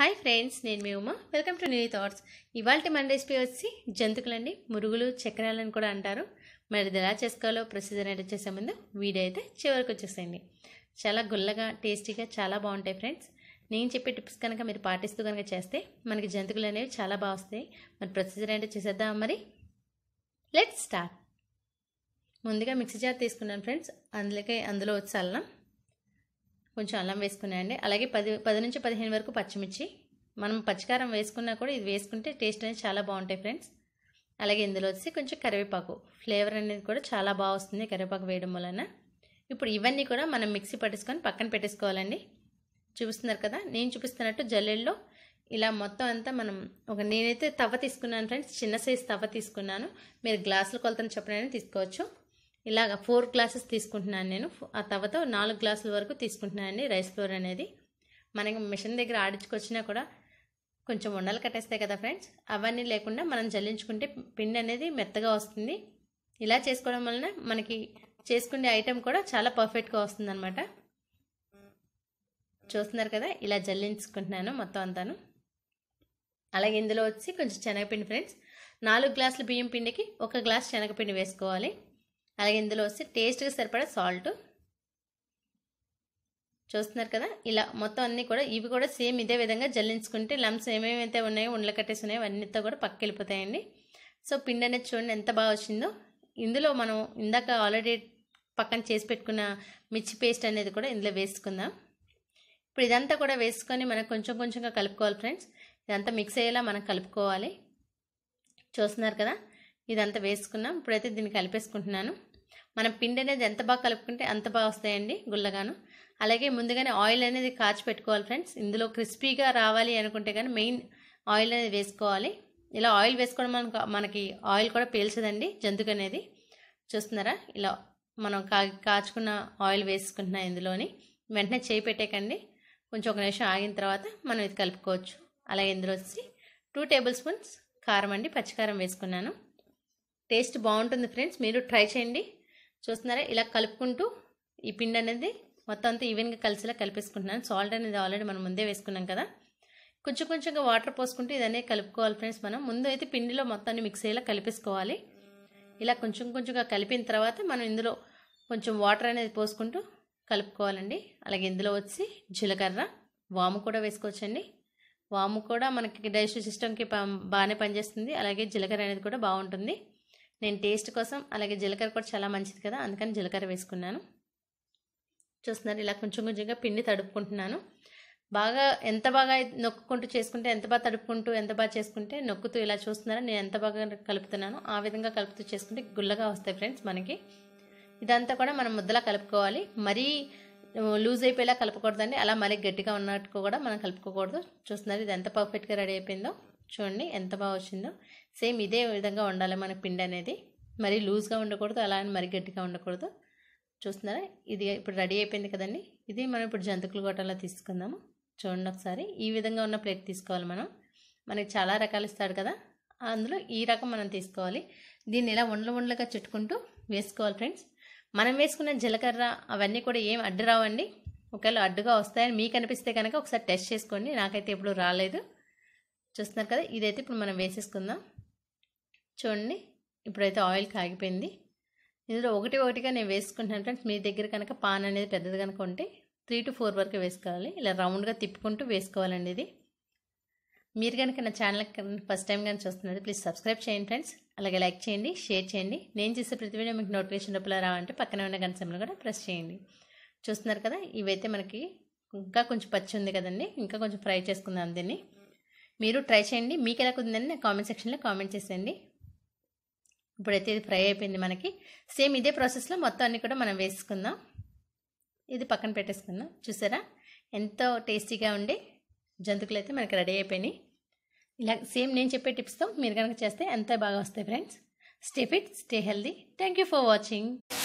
hi friends నేను మీ Uma welcome to new thoughts ఇవాళ మన రెసిపీ వచ్చి జంతుకులండి మురుగులు చక్రాలని కూడా అంటారు మరి ఇది ఎలా చేసుకోవాలో ప్రొసీజర్ అయితే చేసే ముందు వీడియో అయితే చివరికి వచ్చేసేయండి చాలా గుల్లగా టేస్టీగా చాలా బాగుంటాయి ఫ్రెండ్స్ నేను చెప్పే టిప్స్ కనుక మీరు పాటిస్తూ కనుక చేస్తే మనకి జంతుకులు అనేవి చాలా బాగా వస్తాయి మరి ప్రొసీజర్ అయితే చేసేద్దాం మరి లెట్ స్టార్ట్ ముందుగా మిక్సీ జార్ తీసుకున్నాను ఫ్రెండ్స్ అందులోకి అందులో వచ్చి అల్లం కొంచెం అల్లం వేసుకున్నాయండి అలాగే పది పది నుంచి పదిహేను వరకు పచ్చిమిర్చి మనం పచ్చికారం వేసుకున్నా కూడా ఇది వేసుకుంటే టేస్ట్ అనేది చాలా బాగుంటాయి ఫ్రెండ్స్ అలాగే ఇందులో వచ్చి కొంచెం కరివేపాకు ఫ్లేవర్ అనేది కూడా చాలా బాగా వస్తుంది కరివేపాకు వేయడం వలన ఇప్పుడు ఇవన్నీ కూడా మనం మిక్సీ పట్టేసుకొని పక్కన పెట్టేసుకోవాలండి చూపిస్తున్నారు కదా నేను చూపిస్తున్నట్టు జల్లెల్లో ఇలా మొత్తం అంతా మనం ఒక నేనైతే తవ్వ తీసుకున్నాను ఫ్రెండ్స్ చిన్న సైజు తవ్వ తీసుకున్నాను మీరు గ్లాసులు కొలతను చెప్పడానికి తీసుకోవచ్చు ఇలాగ ఫోర్ గ్లాసెస్ తీసుకుంటున్నాను నేను ఆ తవ్వతో నాలుగు గ్లాసుల వరకు తీసుకుంటున్నానండి రైస్ ఫ్లోర్ అనేది మనకి మిషన్ దగ్గర ఆడించుకొచ్చినా కూడా కొంచెం ఉండలు కట్టేస్తాయి కదా ఫ్రెండ్స్ అవన్నీ లేకుండా మనం జల్లించుకుంటే పిండి అనేది మెత్తగా వస్తుంది ఇలా చేసుకోవడం వలన మనకి చేసుకునే ఐటెం కూడా చాలా పర్ఫెక్ట్గా వస్తుంది అనమాట చూస్తున్నారు కదా ఇలా జల్లించుకుంటున్నాను మొత్తం అంతాను అలాగే ఇందులో వచ్చి కొంచెం శనగపిండి ఫ్రెండ్స్ నాలుగు గ్లాసుల బియ్యం పిండికి ఒక గ్లాస్ శనగపిండి వేసుకోవాలి అలాగే ఇందులో వస్తే టేస్ట్కి సరిపడా సాల్ట్ చూస్తున్నారు కదా ఇలా మొత్తం అన్నీ కూడా ఇవి కూడా సేమ్ ఇదే విధంగా జల్లించుకుంటే లమ్స్ ఏమేమైతే ఉన్నాయో ఉండలు కట్టేసి ఉన్నాయో అన్నితో కూడా పక్క వెళ్ళిపోతాయండి సో పిండి అనేది చూడండి ఎంత బాగా వచ్చిందో ఇందులో మనం ఇందాక ఆల్రెడీ పక్కన చేసి పెట్టుకున్న మిర్చి పేస్ట్ అనేది కూడా ఇందులో వేసుకుందాం ఇప్పుడు ఇదంతా కూడా వేసుకొని మనం కొంచెం కొంచెంగా కలుపుకోవాలి ఫ్రెండ్స్ ఇదంతా మిక్స్ అయ్యేలా మనం కలుపుకోవాలి చూస్తున్నారు కదా ఇదంతా వేసుకున్నాం ఇప్పుడైతే దీన్ని కలిపేసుకుంటున్నాను మనం పిండి అనేది ఎంత బాగా కలుపుకుంటే అంత బాగా వస్తాయండి గుల్లగాను అలాగే ముందుగానే ఆయిల్ అనేది కాచి పెట్టుకోవాలి ఫ్రెండ్స్ ఇందులో క్రిస్పీగా రావాలి అనుకుంటే కానీ మెయిన్ ఆయిల్ అనేది వేసుకోవాలి ఇలా ఆయిల్ వేసుకోవడం మనకు మనకి ఆయిల్ కూడా పీల్చదండి జంతుకు అనేది చూస్తున్నారా ఇలా మనం కా కాచుకున్న ఆయిల్ వేసుకుంటున్నాం ఇందులోని వెంటనే చేయి పెట్టేకండి కొంచెం ఒక నిమిషం ఆగిన తర్వాత మనం ఇది కలుపుకోవచ్చు అలాగే ఇందులో వచ్చి టూ టేబుల్ స్పూన్స్ కారం అండి పచ్చికారం వేసుకున్నాను టేస్ట్ బాగుంటుంది ఫ్రెండ్స్ మీరు ట్రై చేయండి చూస్తున్నారా ఇలా కలుపుకుంటూ ఈ పిండి అనేది మొత్తం అంతా ఈవెన్గా కలిసిలా కలిపేసుకుంటున్నాను సాల్ట్ అనేది ఆల్రెడీ మనం ముందే వేసుకున్నాం కదా కొంచెం కొంచెంగా వాటర్ పోసుకుంటూ ఇదనే కలుపుకోవాలి ఫ్రెండ్స్ మనం ముందు అయితే పిండిలో మొత్తాన్ని మిక్స్ అయ్యేలా కలిపేసుకోవాలి ఇలా కొంచెం కొంచెంగా కలిపిన తర్వాత మనం ఇందులో కొంచెం వాటర్ అనేది పోసుకుంటూ కలుపుకోవాలండి అలాగే ఇందులో వచ్చి జీలకర్ర వాము కూడా వేసుకోవచ్చండి వాము కూడా మనకి డైజెస్టివ్ సిస్టమ్కి బాగానే పనిచేస్తుంది అలాగే జీలకర్ర అనేది కూడా బాగుంటుంది నేను టేస్ట్ కోసం అలాగే జీలకర్ర కూడా చాలా మంచిది కదా అందుకని జీలకర్ర వేసుకున్నాను చూస్తున్నారు ఇలా కొంచెం కొంచెంగా పిండి తడుపుకుంటున్నాను బాగా ఎంత బాగా నొక్కుంటూ చేసుకుంటే ఎంత బాగా తడుపుకుంటూ ఎంత బాగా చేసుకుంటే నొక్కుతూ ఇలా చూస్తున్నారా నేను ఎంత బాగా కలుపుతున్నాను ఆ విధంగా కలుపుతూ చేసుకుంటే గుల్లగా వస్తాయి ఫ్రెండ్స్ మనకి ఇదంతా కూడా మనం ముద్దలా కలుపుకోవాలి మరీ లూజ్ అయిపోయేలా కలపకూడదండి అలా మరీ గట్టిగా ఉన్నట్టు కూడా మనం కలుపుకోకూడదు చూస్తున్నారు ఇది ఎంత పర్ఫెక్ట్గా రెడీ అయిపోయిందో చూడండి ఎంత బాగా వచ్చిందో సేమ్ ఇదే విధంగా ఉండాలి మన పిండి అనేది మరి లూజ్గా ఉండకూడదు అలా అని మరీ గట్టిగా ఉండకూడదు చూస్తున్నారా ఇది ఇప్పుడు రెడీ అయిపోయింది కదండి ఇది మనం ఇప్పుడు జంతుకులు గొట్టంలో తీసుకుందాము చూడండి ఒకసారి ఈ విధంగా ఉన్న ప్లేట్ తీసుకోవాలి మనం మనకి చాలా రకాలు ఇస్తాడు కదా అందులో ఈ రకం మనం తీసుకోవాలి దీన్ని ఇలా ఉండలు ఉండలుగా చుట్టుకుంటూ వేసుకోవాలి ఫ్రెండ్స్ మనం వేసుకున్న జీలకర్ర అవన్నీ కూడా ఏం అడ్డు రావండి ఒకవేళ అడ్డుగా వస్తాయని మీకు అనిపిస్తే కనుక ఒకసారి టెస్ట్ చేసుకోండి నాకైతే ఎప్పుడు రాలేదు చూస్తున్నారు కదా ఇదైతే ఇప్పుడు మనం వేసేసుకుందాం చూడండి ఇప్పుడైతే ఆయిల్ కాగిపోయింది ఇందులో ఒకటి ఒకటిగా నేను వేసుకుంటున్నాను ఫ్రెండ్స్ మీ దగ్గర కనుక పాన్ అనేది పెద్దది కనుక ఉంటే త్రీ టు ఫోర్ వరకు వేసుకోవాలి ఇలా రౌండ్గా తిప్పుకుంటూ వేసుకోవాలండి ఇది మీరు కనుక నా ఛానల్ ఫస్ట్ టైం కానీ చూస్తున్నారు ప్లీజ్ సబ్స్క్రైబ్ చేయండి ఫ్రెండ్స్ అలాగే లైక్ చేయండి షేర్ చేయండి నేను చేసే ప్రతి వీడియో మీకు నోటిఫికేషన్ డబ్బులు రావాలంటే పక్కన ఉన్న గంట కూడా ప్రెస్ చేయండి చూస్తున్నారు కదా ఇవైతే మనకి ఇంకా కొంచెం పచ్చి ఉంది కదండి ఇంకా కొంచెం ఫ్రై చేసుకుందాం దీన్ని మీరు ట్రై చేయండి మీకు ఎలా కుదిందని నాకు కామెంట్ సెక్షన్లో కామెంట్ చేసేయండి ఇప్పుడైతే ఇది ఫ్రై అయిపోయింది మనకి సేమ్ ఇదే ప్రాసెస్లో మొత్తం అన్నీ కూడా మనం వేసుకుందాం ఇది పక్కన పెట్టేసుకుందాం చూసారా ఎంతో టేస్టీగా ఉండి జంతుకులు అయితే మనకి రెడీ అయిపోయినాయి ఇలా సేమ్ నేను చెప్పే టిప్స్తో మీరు కనుక చేస్తే ఎంత బాగా వస్తాయి friends stay fit stay healthy thank for watching